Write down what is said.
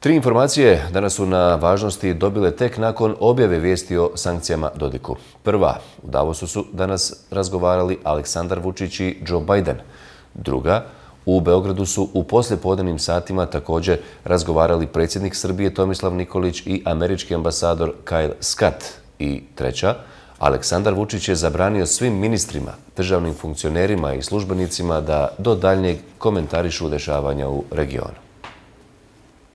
Tri informacije danas su na važnosti dobile tek nakon objave vijesti o sankcijama Dodiku. Prva, u Davosu su danas razgovarali Aleksandar Vučić i Joe Biden. Druga, u Beogradu su u poslijepodanim satima također razgovarali predsjednik Srbije Tomislav Nikolić i američki ambasador Kyle Scott. I treća, Aleksandar Vučić je zabranio svim ministrima, državnim funkcionerima i službenicima da do daljnjeg komentarišu dešavanja u regionu.